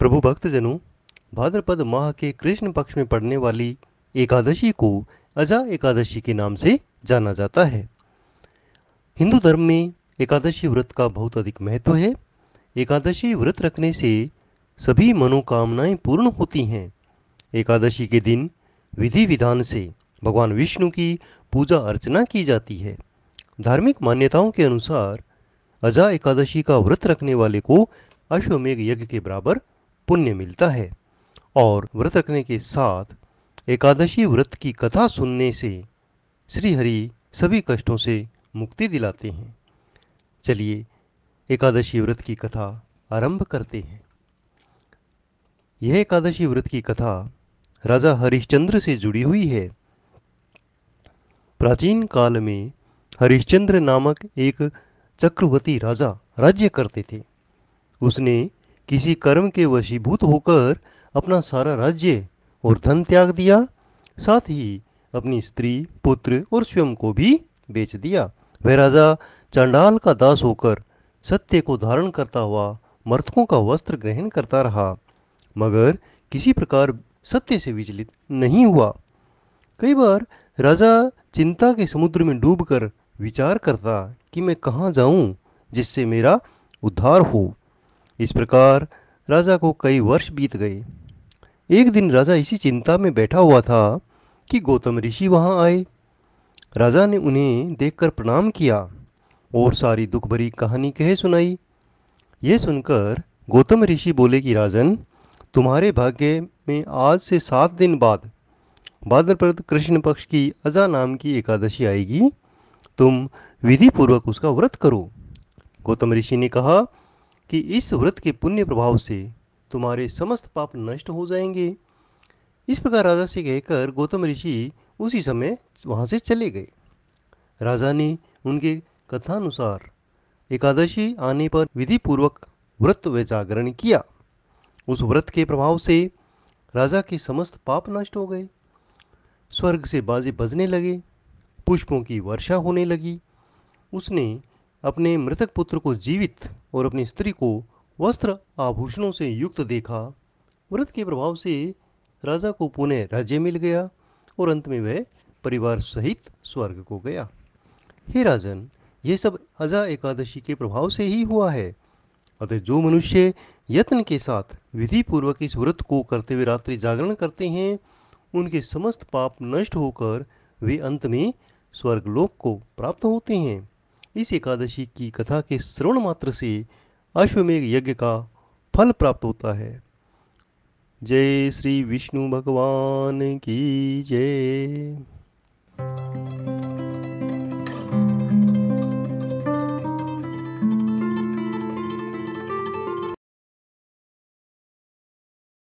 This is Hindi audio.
प्रभु भक्तजनों भाद्रपद माह के कृष्ण पक्ष में पड़ने वाली एकादशी को अजा एकादशी के नाम से जाना जाता है हिंदू धर्म में एकादशी व्रत का बहुत अधिक महत्व है एकादशी व्रत रखने से सभी मनोकामनाएं पूर्ण होती हैं एकादशी के दिन विधि विधान से भगवान विष्णु की पूजा अर्चना की जाती है धार्मिक मान्यताओं के अनुसार अजा एकादशी का व्रत रखने वाले को अश्वमेघ यज्ञ के बराबर पुण्य मिलता है और व्रत रखने के साथ एकादशी व्रत की कथा सुनने से श्री हरि सभी कष्टों से मुक्ति दिलाते हैं चलिए एकादशी व्रत की कथा आरंभ करते हैं यह एकादशी व्रत की कथा राजा हरिश्चंद्र से जुड़ी हुई है प्राचीन काल में हरिश्चंद्र नामक एक चक्रवर्ती राजा राज्य करते थे उसने किसी कर्म के वशीभूत होकर अपना सारा राज्य और धन त्याग दिया साथ ही अपनी स्त्री पुत्र और स्वयं को भी बेच दिया वह राजा चांडाल का दास होकर सत्य को धारण करता हुआ मर्तकों का वस्त्र ग्रहण करता रहा मगर किसी प्रकार सत्य से विचलित नहीं हुआ कई बार राजा चिंता के समुद्र में डूबकर विचार करता कि मैं कहाँ जाऊं जिससे मेरा उद्धार हो इस प्रकार राजा को कई वर्ष बीत गए एक दिन राजा इसी चिंता में बैठा हुआ था कि गौतम ऋषि वहां आए राजा ने उन्हें देखकर प्रणाम किया और सारी दुख भरी कहानी कहे सुनाई ये सुनकर गौतम ऋषि बोले कि राजन तुम्हारे भाग्य में आज से सात दिन बाद भाद्रपद कृष्ण पक्ष की अजा नाम की एकादशी आएगी तुम विधि पूर्वक उसका व्रत करो गौतम ऋषि ने कहा कि इस व्रत के पुण्य प्रभाव से तुम्हारे समस्त पाप नष्ट हो जाएंगे इस प्रकार राजा से कहकर गौतम ऋषि उसी समय वहाँ से चले गए राजा ने उनके कथानुसार एकादशी आने पर विधिपूर्वक व्रत व जागरण किया उस व्रत के प्रभाव से राजा के समस्त पाप नष्ट हो गए स्वर्ग से बाजे बजने लगे पुष्पों की वर्षा होने लगी उसने अपने मृतक पुत्र को जीवित और अपनी स्त्री को वस्त्र आभूषणों से युक्त देखा व्रत के प्रभाव से राजा को पुनः राज्य मिल गया और अंत में वह परिवार सहित स्वर्ग को गया हे राजन यह सब अजा एकादशी के प्रभाव से ही हुआ है अतः जो मनुष्य यत्न के साथ विधि पूर्वक इस व्रत को करते हुए रात्रि जागरण करते हैं उनके समस्त पाप नष्ट होकर वे अंत में स्वर्गलोक को प्राप्त होते हैं इस एकादशी की कथा के श्रवण मात्र से अश्वमेघ यज्ञ का फल प्राप्त होता है जय श्री विष्णु भगवान की जय